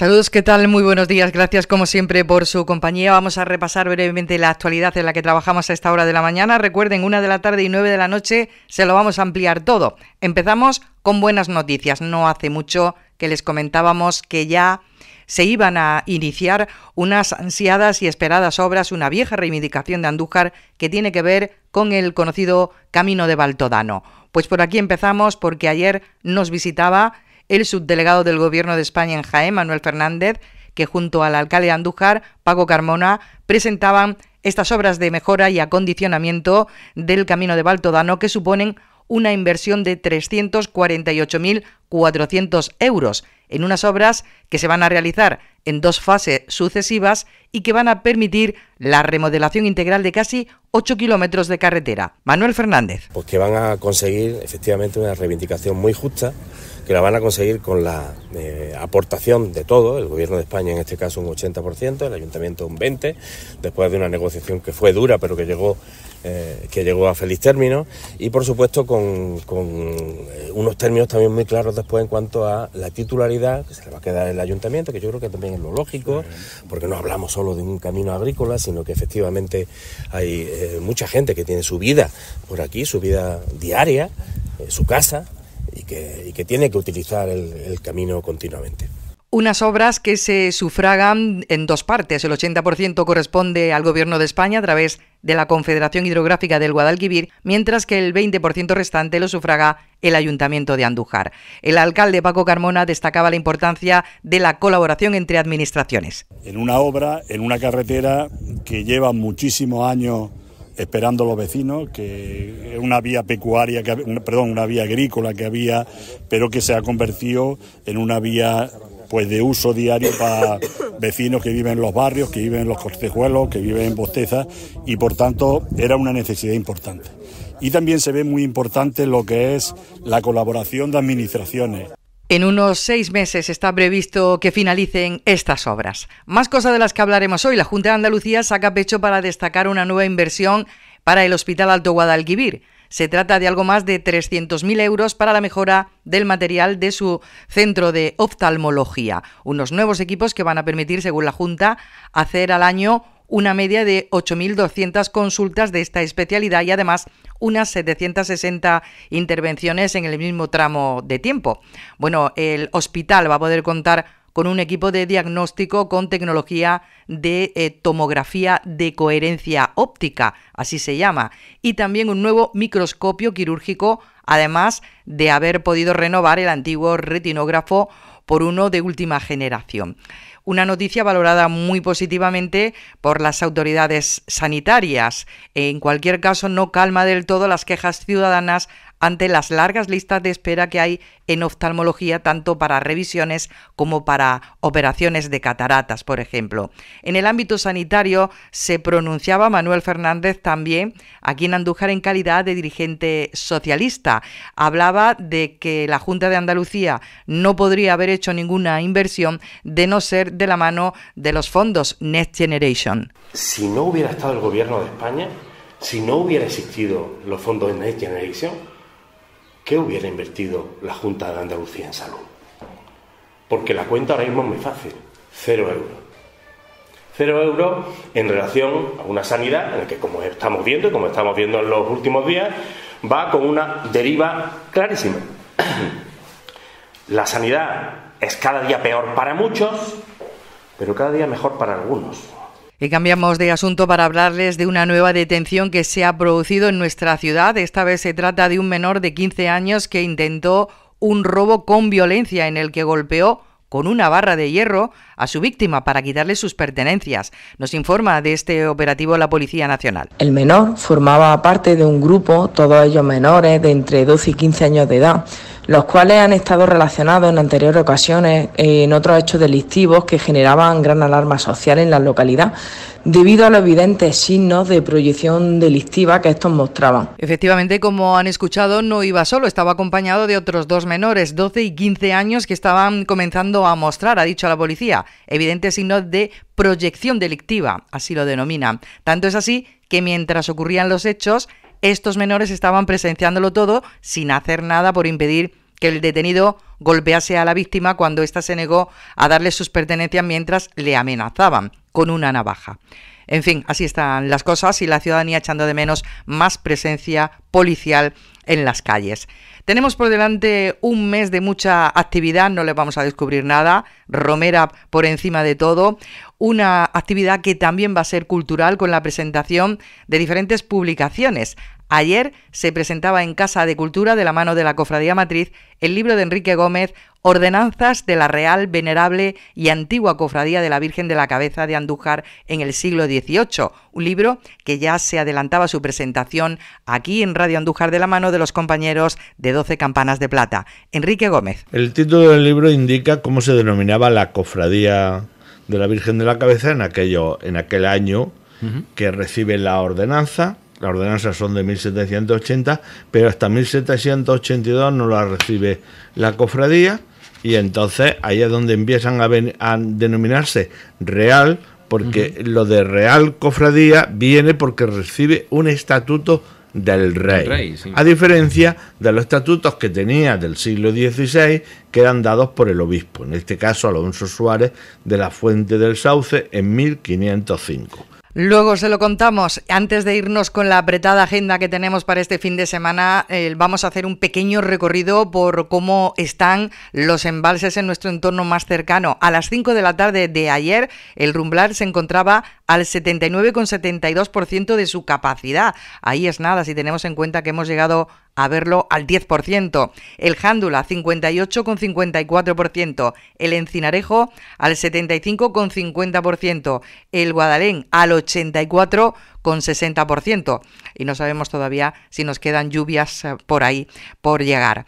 Saludos, ¿qué tal? Muy buenos días. Gracias como siempre por su compañía. Vamos a repasar brevemente la actualidad en la que trabajamos a esta hora de la mañana. Recuerden, una de la tarde y nueve de la noche se lo vamos a ampliar todo. Empezamos con buenas noticias. No hace mucho que les comentábamos que ya se iban a iniciar unas ansiadas y esperadas obras, una vieja reivindicación de Andújar que tiene que ver con el conocido Camino de Baltodano. Pues por aquí empezamos porque ayer nos visitaba el subdelegado del Gobierno de España en Jaén, Manuel Fernández, que junto al alcalde de Andújar, Paco Carmona, presentaban estas obras de mejora y acondicionamiento del camino de Baltodano que suponen una inversión de 348.000 400 euros en unas obras que se van a realizar en dos fases sucesivas y que van a permitir la remodelación integral de casi 8 kilómetros de carretera. Manuel Fernández. Pues que van a conseguir efectivamente una reivindicación muy justa, que la van a conseguir con la eh, aportación de todo, el Gobierno de España en este caso un 80%, el Ayuntamiento un 20%, después de una negociación que fue dura pero que llegó eh, que llegó a feliz término y por supuesto con eh, unos términos también muy claros después en cuanto a la titularidad que se le va a quedar el ayuntamiento, que yo creo que también es lo lógico, porque no hablamos solo de un camino agrícola, sino que efectivamente hay eh, mucha gente que tiene su vida por aquí, su vida diaria, eh, su casa, y que, tiene que utilizar el, el camino continuamente. Unas obras que se sufragan en dos partes. El 80% corresponde al Gobierno de España a través de la Confederación Hidrográfica del Guadalquivir, mientras que el 20% restante lo sufraga el Ayuntamiento de Andújar. El alcalde Paco Carmona destacaba la importancia de la colaboración entre administraciones. En una obra, en una carretera que lleva muchísimos años esperando los vecinos, que una vía pecuaria, que, perdón, una vía agrícola que había, pero que se ha convertido en una vía pues de uso diario para vecinos que viven en los barrios, que viven en los cortejuelos, que viven en Bosteza y por tanto era una necesidad importante. Y también se ve muy importante lo que es la colaboración de administraciones. En unos seis meses está previsto que finalicen estas obras. Más cosas de las que hablaremos hoy. La Junta de Andalucía saca pecho para destacar una nueva inversión para el Hospital Alto Guadalquivir. Se trata de algo más de 300.000 euros para la mejora del material de su centro de oftalmología. Unos nuevos equipos que van a permitir, según la Junta, hacer al año una media de 8.200 consultas de esta especialidad y además unas 760 intervenciones en el mismo tramo de tiempo. Bueno, el hospital va a poder contar con un equipo de diagnóstico con tecnología de eh, tomografía de coherencia óptica, así se llama, y también un nuevo microscopio quirúrgico, además de haber podido renovar el antiguo retinógrafo por uno de última generación. Una noticia valorada muy positivamente por las autoridades sanitarias. En cualquier caso, no calma del todo las quejas ciudadanas ante las largas listas de espera que hay en oftalmología tanto para revisiones como para operaciones de cataratas, por ejemplo. En el ámbito sanitario se pronunciaba Manuel Fernández también aquí en Andújar en calidad de dirigente socialista. Hablaba de que la Junta de Andalucía no podría haber hecho ninguna inversión de no ser de la mano de los fondos Next Generation. Si no hubiera estado el gobierno de España, si no hubiera existido los fondos Next Generation, ¿qué hubiera invertido la Junta de Andalucía en salud? Porque la cuenta ahora mismo es muy fácil, cero euros. Cero euros en relación a una sanidad en la que, como estamos viendo y como estamos viendo en los últimos días, va con una deriva clarísima. La sanidad es cada día peor para muchos, pero cada día mejor para algunos. Y cambiamos de asunto para hablarles de una nueva detención que se ha producido en nuestra ciudad. Esta vez se trata de un menor de 15 años que intentó un robo con violencia en el que golpeó con una barra de hierro a su víctima para quitarle sus pertenencias. Nos informa de este operativo la Policía Nacional. El menor formaba parte de un grupo, todos ellos menores de entre 12 y 15 años de edad los cuales han estado relacionados en anteriores ocasiones en otros hechos delictivos que generaban gran alarma social en la localidad debido a los evidentes signos de proyección delictiva que estos mostraban. Efectivamente, como han escuchado, no iba solo, estaba acompañado de otros dos menores, 12 y 15 años, que estaban comenzando a mostrar, ha dicho la policía, evidentes signos de proyección delictiva, así lo denomina. Tanto es así que mientras ocurrían los hechos, estos menores estaban presenciándolo todo sin hacer nada por impedir que el detenido golpease a la víctima cuando ésta se negó a darle sus pertenencias mientras le amenazaban con una navaja. En fin, así están las cosas y la ciudadanía echando de menos más presencia policial en las calles. Tenemos por delante un mes de mucha actividad, no le vamos a descubrir nada, Romera por encima de todo, una actividad que también va a ser cultural con la presentación de diferentes publicaciones. Ayer se presentaba en Casa de Cultura, de la mano de la Cofradía Matriz, el libro de Enrique Gómez, Ordenanzas de la Real, Venerable y Antigua Cofradía de la Virgen de la Cabeza de Andújar en el siglo XVIII, un libro que ya se adelantaba su presentación aquí en Radio Andújar de la mano de los compañeros de 12 Campanas de Plata. Enrique Gómez. El título del libro indica cómo se denominaba la Cofradía de la Virgen de la Cabeza en, aquello, en aquel año que recibe la ordenanza las ordenanzas son de 1780, pero hasta 1782 no las recibe la cofradía y entonces ahí es donde empiezan a, denominarse real, porque lo de real cofradía viene porque recibe un estatuto del rey, a diferencia de los estatutos que tenía del siglo XVI que eran dados por el obispo, en este caso Alonso Suárez de la Fuente del Sauce en 1505. Luego se lo contamos. Antes de irnos con la apretada agenda que tenemos para este fin de semana, eh, vamos a hacer un pequeño recorrido por cómo están los embalses en nuestro entorno más cercano. A las 5 de la tarde de ayer, el Rumblar se encontraba al 79,72% de su capacidad. Ahí es nada, si tenemos en cuenta que hemos llegado a verlo al 10%, el Jándula 58,54%, el Encinarejo al 75,50%, el Guadalén al 84 con 60% y no sabemos todavía si nos quedan lluvias eh, por ahí por llegar.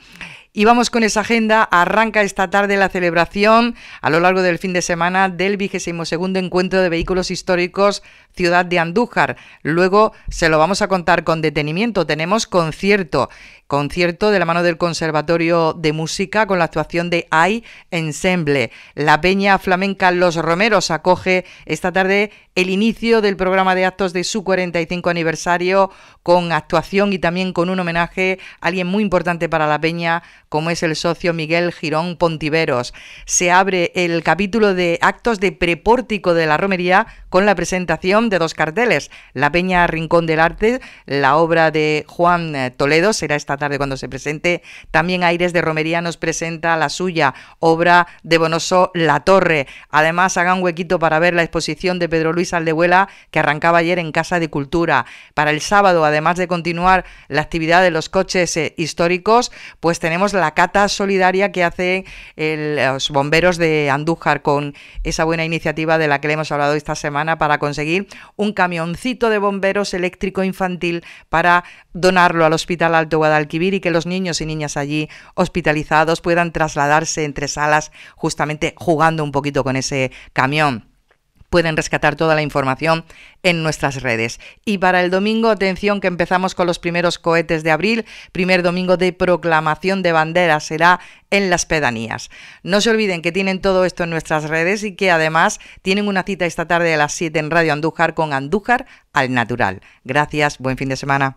Y vamos con esa agenda. Arranca esta tarde la celebración a lo largo del fin de semana del segundo Encuentro de Vehículos Históricos Ciudad de Andújar. Luego se lo vamos a contar con detenimiento. Tenemos concierto, concierto de la mano del Conservatorio de Música con la actuación de AI Ensemble. La Peña Flamenca Los Romeros acoge esta tarde el inicio del programa de actos de su 45 aniversario con actuación y también con un homenaje a alguien muy importante para la peña, como es el socio Miguel Girón Pontiveros. Se abre el capítulo de actos de prepórtico de la romería con la presentación de dos carteles. La Peña Rincón del Arte, la obra de Juan eh, Toledo, será esta tarde cuando se presente. También Aires de Romería nos presenta la suya, obra de Bonoso La Torre. Además, hagan huequito para ver la exposición de Pedro Luis Aldehuela, que arrancaba ayer en Casa de Cultura. Para el sábado, además de continuar la actividad de los coches eh, históricos, pues tenemos la cata solidaria que hacen eh, los bomberos de Andújar con esa buena iniciativa de la que le hemos hablado esta semana para conseguir un camioncito de bomberos eléctrico infantil para donarlo al Hospital Alto Guadalquivir y que los niños y niñas allí hospitalizados puedan trasladarse entre salas justamente jugando un poquito con ese camión pueden rescatar toda la información en nuestras redes. Y para el domingo, atención que empezamos con los primeros cohetes de abril, primer domingo de proclamación de bandera será en las pedanías. No se olviden que tienen todo esto en nuestras redes y que además tienen una cita esta tarde a las 7 en Radio Andújar con Andújar al natural. Gracias, buen fin de semana.